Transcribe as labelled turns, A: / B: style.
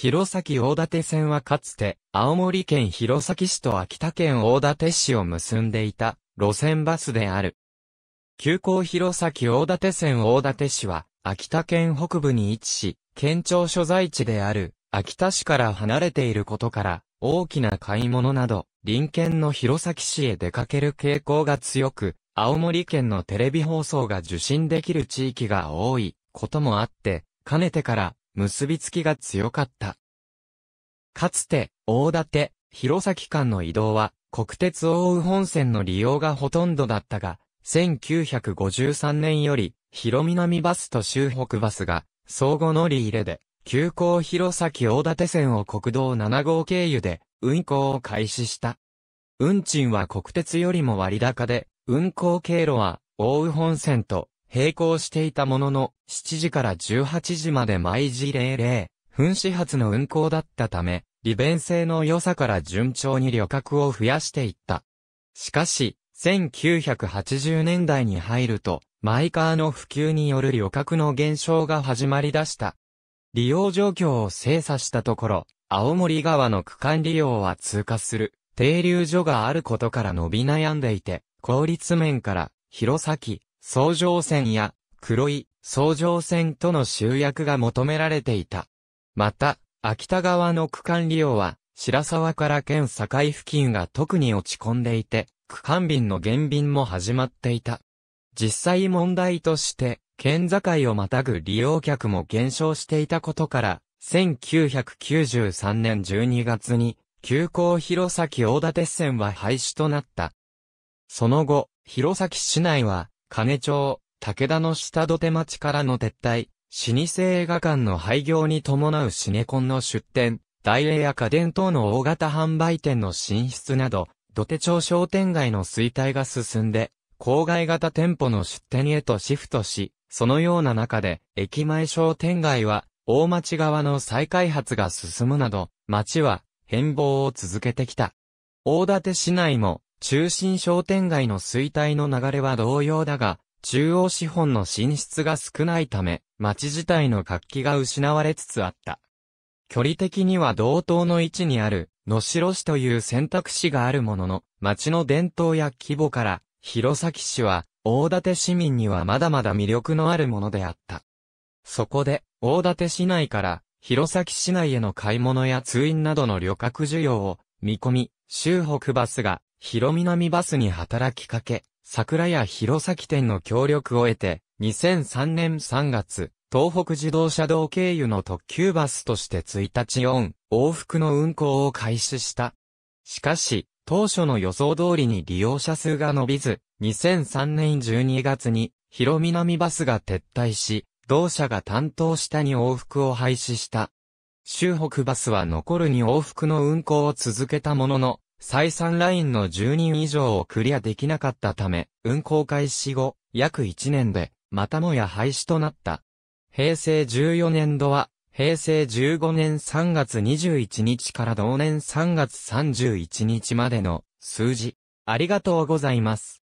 A: 弘前大館線はかつて、青森県弘前市と秋田県大館市を結んでいた、路線バスである。急行弘前大館線大館市は、秋田県北部に位置し、県庁所在地である、秋田市から離れていることから、大きな買い物など、隣県の弘前市へ出かける傾向が強く、青森県のテレビ放送が受信できる地域が多いこともあって、かねてから結びつきが強かった。かつて、大館、弘前間の移動は、国鉄大羽本線の利用がほとんどだったが、1953年より、広南バスと周北バスが、相互乗り入れで、急行弘前大館線を国道7号経由で、運行を開始した。運賃は国鉄よりも割高で、運行経路は、大羽本線と並行していたものの、7時から18時まで毎時00分始発の運行だったため、利便性の良さから順調に旅客を増やしていった。しかし、1980年代に入ると、マイカーの普及による旅客の減少が始まり出した。利用状況を精査したところ、青森川の区間利用は通過する、停留所があることから伸び悩んでいて、効率面から、弘前、総乗線や黒い総乗線との集約が求められていた。また、秋田川の区間利用は、白沢から県境付近が特に落ち込んでいて、区間便の減便も始まっていた。実際問題として、県境をまたぐ利用客も減少していたことから、1993年12月に、急行弘前大館線は廃止となった。その後、弘前市内は、金町、武田の下土手町からの撤退、老舗映画館の廃業に伴うシネコンの出店、大英や家電等の大型販売店の進出など、土手町商店街の衰退が進んで、郊外型店舗の出店へとシフトし、そのような中で、駅前商店街は、大町側の再開発が進むなど、町は変貌を続けてきた。大館市内も中心商店街の衰退の流れは同様だが、中央資本の進出が少ないため、街自体の活気が失われつつあった。距離的には同等の位置にある、野城市という選択肢があるものの、街の伝統や規模から、弘前市は、大館市民にはまだまだ魅力のあるものであった。そこで、大館市内から、弘前市内への買い物や通院などの旅客需要を、見込み、州北バスが、広南バスに働きかけ、桜屋弘前店の協力を得て、2003年3月、東北自動車道経由の特急バスとして1日4往復の運行を開始した。しかし、当初の予想通りに利用者数が伸びず、2003年12月に、広南バスが撤退し、同社が担当したに往復を廃止した。州北バスは残るに往復の運行を続けたものの、採算ラインの10人以上をクリアできなかったため、運行開始後、約1年で、またもや廃止となった。平成14年度は、平成15年3月21日から同年3月31日までの数字。ありがとうございます。